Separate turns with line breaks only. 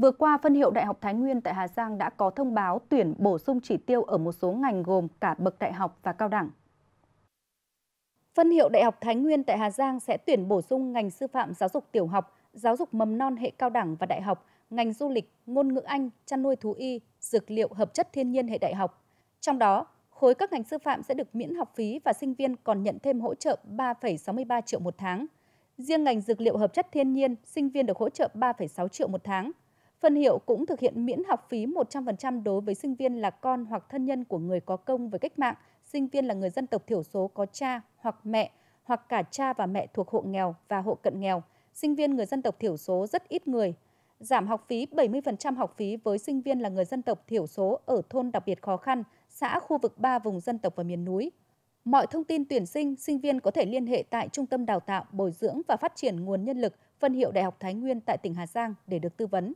Vừa qua, phân hiệu Đại học Thái Nguyên tại Hà Giang đã có thông báo tuyển bổ sung chỉ tiêu ở một số ngành gồm cả bậc đại học và cao đẳng. Phân hiệu Đại học Thái Nguyên tại Hà Giang sẽ tuyển bổ sung ngành sư phạm giáo dục tiểu học, giáo dục mầm non hệ cao đẳng và đại học, ngành du lịch, ngôn ngữ Anh, chăn nuôi thú y, dược liệu hợp chất thiên nhiên hệ đại học. Trong đó, khối các ngành sư phạm sẽ được miễn học phí và sinh viên còn nhận thêm hỗ trợ 3,63 triệu một tháng. Riêng ngành dược liệu hợp chất thiên nhiên, sinh viên được hỗ trợ 3,6 triệu một tháng – Phân hiệu cũng thực hiện miễn học phí 100% đối với sinh viên là con hoặc thân nhân của người có công với cách mạng, sinh viên là người dân tộc thiểu số có cha hoặc mẹ hoặc cả cha và mẹ thuộc hộ nghèo và hộ cận nghèo, sinh viên người dân tộc thiểu số rất ít người. Giảm học phí 70% học phí với sinh viên là người dân tộc thiểu số ở thôn đặc biệt khó khăn, xã khu vực 3 vùng dân tộc và miền núi. Mọi thông tin tuyển sinh, sinh viên có thể liên hệ tại Trung tâm Đào tạo, Bồi dưỡng và Phát triển Nguồn Nhân lực, phân hiệu Đại học Thái Nguyên tại tỉnh Hà Giang để được tư vấn.